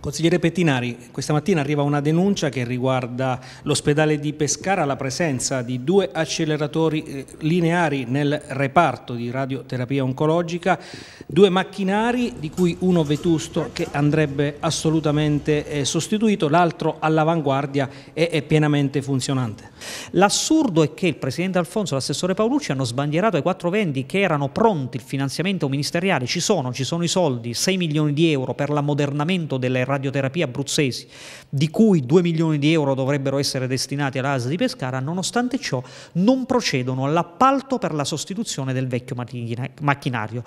Consigliere Pettinari, questa mattina arriva una denuncia che riguarda l'ospedale di Pescara, la presenza di due acceleratori eh, lineari nel reparto di radioterapia oncologica, due macchinari di cui uno vetusto che andrebbe assolutamente eh, sostituito, l'altro all'avanguardia e è pienamente funzionante. L'assurdo è che il Presidente Alfonso e l'assessore Paolucci hanno sbandierato ai quattro vendi che erano pronti il finanziamento ministeriale, ci sono, ci sono i soldi, 6 milioni di euro per l'ammodernamento delle radioterapia abruzzesi, di cui 2 milioni di euro dovrebbero essere destinati all'AS di Pescara, nonostante ciò non procedono all'appalto per la sostituzione del vecchio macchinario.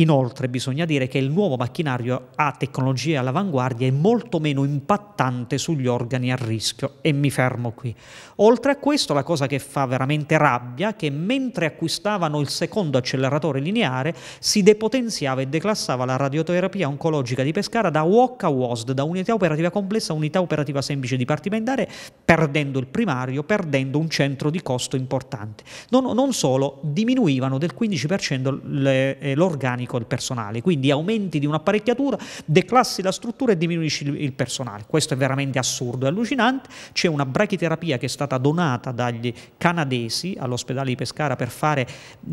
Inoltre bisogna dire che il nuovo macchinario ha tecnologie all'avanguardia e molto meno impattante sugli organi a rischio e mi fermo qui. Oltre a questo la cosa che fa veramente rabbia è che mentre acquistavano il secondo acceleratore lineare si depotenziava e declassava la radioterapia oncologica di Pescara da WOC a WOSD, da unità operativa complessa a unità operativa semplice dipartimentare perdendo il primario, perdendo un centro di costo importante. Non, non solo, diminuivano del 15% eh, l'organico del personale, quindi aumenti di un'apparecchiatura, declassi la struttura e diminuisci il personale. Questo è veramente assurdo e allucinante. C'è una brachiterapia che è stata donata dagli canadesi all'ospedale di Pescara per fare,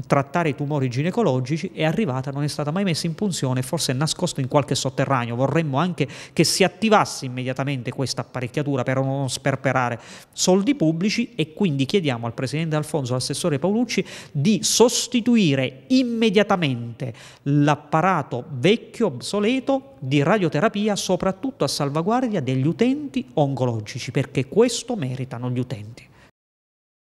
trattare i tumori ginecologici, è arrivata, non è stata mai messa in funzione, forse è nascosta in qualche sotterraneo. Vorremmo anche che si attivasse immediatamente questa apparecchiatura per non sperperare recuperare soldi pubblici e quindi chiediamo al Presidente Alfonso e all'assessore Paolucci di sostituire immediatamente l'apparato vecchio, obsoleto di radioterapia, soprattutto a salvaguardia degli utenti oncologici, perché questo meritano gli utenti.